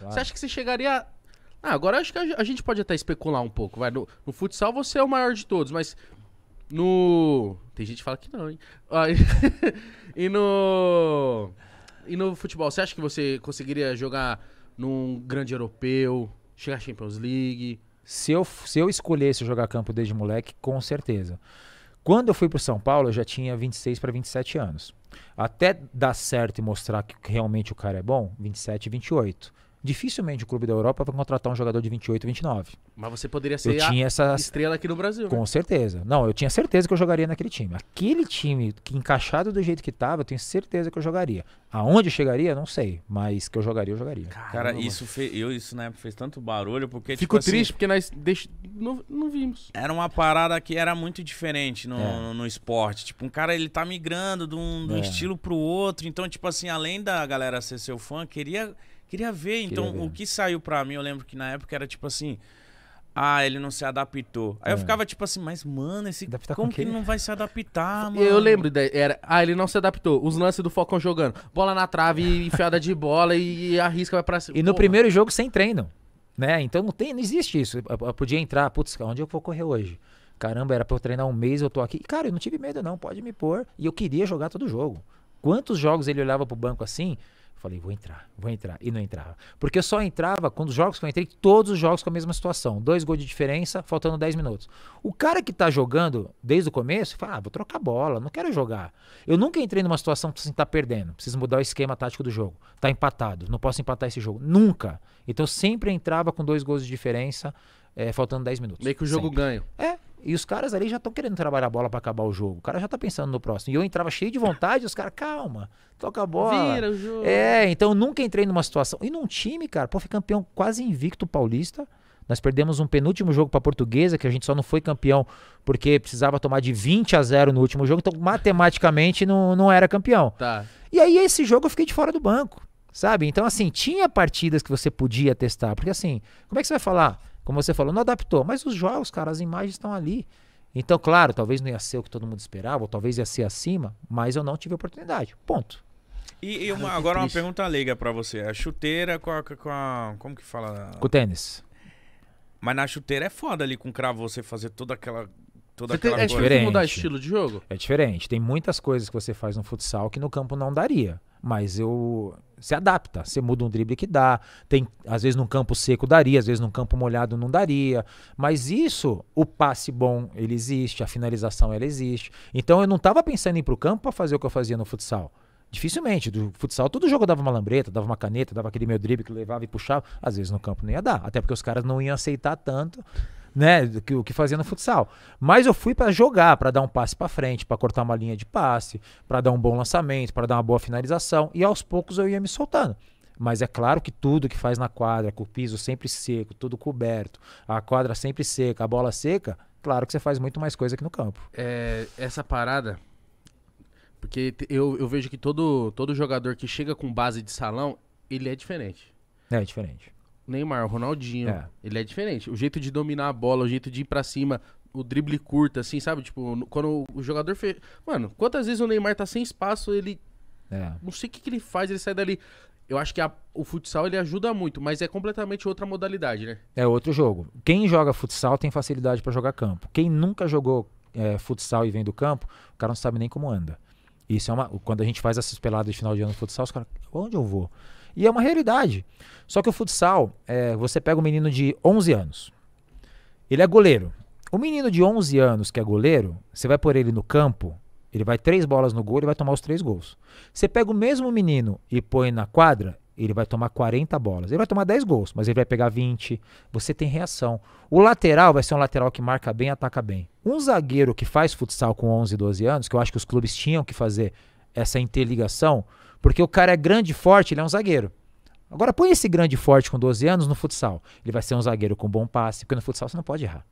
Claro. Você acha que você chegaria. Ah, agora acho que a gente pode até especular um pouco. Vai. No, no futsal você é o maior de todos, mas no. Tem gente que fala que não, hein? Ah, e no. E no futebol, você acha que você conseguiria jogar num grande europeu, chegar à Champions League? Se eu, se eu escolhesse jogar campo desde moleque, com certeza. Quando eu fui para São Paulo, eu já tinha 26 para 27 anos. Até dar certo e mostrar que realmente o cara é bom, 27, 28. Dificilmente o clube da Europa vai contratar um jogador de 28, 29. Mas você poderia ser eu tinha essa estrela aqui no Brasil. Com né? certeza. Não, eu tinha certeza que eu jogaria naquele time. Aquele time que encaixado do jeito que estava, eu tenho certeza que eu jogaria. Aonde eu chegaria, não sei, mas que eu jogaria, eu jogaria. Caramba. Cara, isso fez, eu isso na época fez tanto barulho porque Fico tipo, assim, triste assim, porque nós deix... não, não vimos. Era uma parada que era muito diferente no, é. no, no esporte, tipo, um cara ele tá migrando de um, de um é. estilo pro outro, então tipo assim, além da galera ser seu fã, queria Queria ver. Então, ver. o que saiu pra mim, eu lembro que na época era tipo assim. Ah, ele não se adaptou. Aí é. eu ficava tipo assim, mas mano, esse adaptar tá como com que ele não vai se adaptar, mano? Eu lembro, né, era, ah, ele não se adaptou. Os lances do Falcão jogando, bola na trave, enfiada de bola e a risca vai para cima. E no primeiro jogo sem treino, né? Então não tem, não existe isso. Eu, eu podia entrar, putz, onde eu vou correr hoje? Caramba, era para eu treinar um mês, eu tô aqui. cara, eu não tive medo não, pode me pôr. E eu queria jogar todo jogo. Quantos jogos ele olhava pro banco assim? Falei, vou entrar, vou entrar. E não entrava. Porque eu só entrava quando os jogos que eu entrei, todos os jogos com a mesma situação. Dois gols de diferença, faltando 10 minutos. O cara que tá jogando desde o começo, fala, ah, vou trocar bola, não quero jogar. Eu nunca entrei numa situação que assim, tá perdendo. Preciso mudar o esquema tático do jogo. Tá empatado, não posso empatar esse jogo. Nunca. Então eu sempre entrava com dois gols de diferença, é, faltando 10 minutos. Meio que o jogo sempre. ganho. É, e os caras ali já estão querendo trabalhar a bola para acabar o jogo. O cara já tá pensando no próximo. E eu entrava cheio de vontade, e os caras, calma, toca a bola. Vira o jogo. É, então eu nunca entrei numa situação. E num time, cara, pô, fui campeão quase invicto paulista. Nós perdemos um penúltimo jogo para Portuguesa, que a gente só não foi campeão porque precisava tomar de 20 a 0 no último jogo, então matematicamente não, não era campeão. Tá. E aí esse jogo eu fiquei de fora do banco, sabe? Então assim, tinha partidas que você podia testar, porque assim, como é que você vai falar? Como você falou, não adaptou. Mas os jogos, cara, as imagens estão ali. Então, claro, talvez não ia ser o que todo mundo esperava, ou talvez ia ser acima, mas eu não tive oportunidade. Ponto. E, e uma, Ai, agora triste. uma pergunta leiga para você. A chuteira com a, com a, Como que fala? Com o tênis. Mas na chuteira é foda ali com cravo você fazer toda aquela toda aquela é coisa. Diferente. mudar estilo de jogo? É diferente. Tem muitas coisas que você faz no futsal que no campo não daria. Mas eu se adapta, você muda um drible que dá, tem às vezes num campo seco daria, às vezes num campo molhado não daria, mas isso, o passe bom, ele existe, a finalização ela existe. Então eu não estava pensando em ir pro campo para fazer o que eu fazia no futsal. Dificilmente. Do futsal, todo jogo dava uma lambreta, dava uma caneta, dava aquele meu drible que levava e puxava. Às vezes no campo nem ia dar. Até porque os caras não iam aceitar tanto né, do que o que fazia no futsal. Mas eu fui para jogar, para dar um passe para frente, para cortar uma linha de passe, para dar um bom lançamento, para dar uma boa finalização e aos poucos eu ia me soltando. Mas é claro que tudo que faz na quadra, com o piso sempre seco, tudo coberto, a quadra sempre seca, a bola seca, claro que você faz muito mais coisa que no campo. É, essa parada, porque eu, eu vejo que todo, todo jogador que chega com base de salão, ele é diferente. é diferente. Neymar, o Ronaldinho. É. Ele é diferente. O jeito de dominar a bola, o jeito de ir pra cima, o drible curto, assim, sabe? Tipo, quando o jogador fez. Mano, quantas vezes o Neymar tá sem espaço, ele. É. Não sei o que, que ele faz, ele sai dali. Eu acho que a... o futsal ele ajuda muito, mas é completamente outra modalidade, né? É outro jogo. Quem joga futsal tem facilidade para jogar campo. Quem nunca jogou é, futsal e vem do campo, o cara não sabe nem como anda. Isso é uma. Quando a gente faz essas peladas de final de ano de futsal, os caras. Onde eu vou? E é uma realidade. Só que o futsal, é, você pega um menino de 11 anos, ele é goleiro. O menino de 11 anos que é goleiro, você vai pôr ele no campo, ele vai três bolas no gol, e vai tomar os três gols. Você pega o mesmo menino e põe na quadra, ele vai tomar 40 bolas. Ele vai tomar 10 gols, mas ele vai pegar 20. Você tem reação. O lateral vai ser um lateral que marca bem, ataca bem. Um zagueiro que faz futsal com 11, 12 anos, que eu acho que os clubes tinham que fazer essa interligação, porque o cara é grande e forte, ele é um zagueiro. Agora põe esse grande e forte com 12 anos no futsal. Ele vai ser um zagueiro com bom passe, porque no futsal você não pode errar.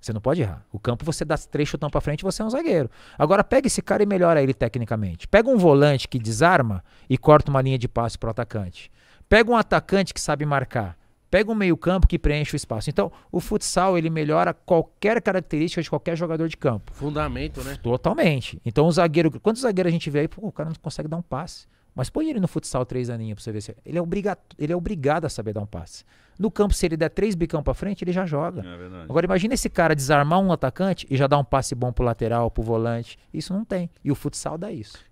Você não pode errar. O campo você dá três chutão para frente, você é um zagueiro. Agora pega esse cara e melhora ele tecnicamente. Pega um volante que desarma e corta uma linha de passe pro atacante. Pega um atacante que sabe marcar Pega um meio-campo que preenche o espaço. Então, o futsal ele melhora qualquer característica de qualquer jogador de campo. Fundamento, né? Totalmente. Então, o zagueiro, quantos zagueiros a gente vê aí, pô, o cara não consegue dar um passe. Mas põe ele no futsal três aninhos pra você ver se. Ele é, obrigado, ele é obrigado a saber dar um passe. No campo, se ele der três bicão pra frente, ele já joga. É verdade. Agora, imagina esse cara desarmar um atacante e já dar um passe bom pro lateral, pro volante. Isso não tem. E o futsal dá isso.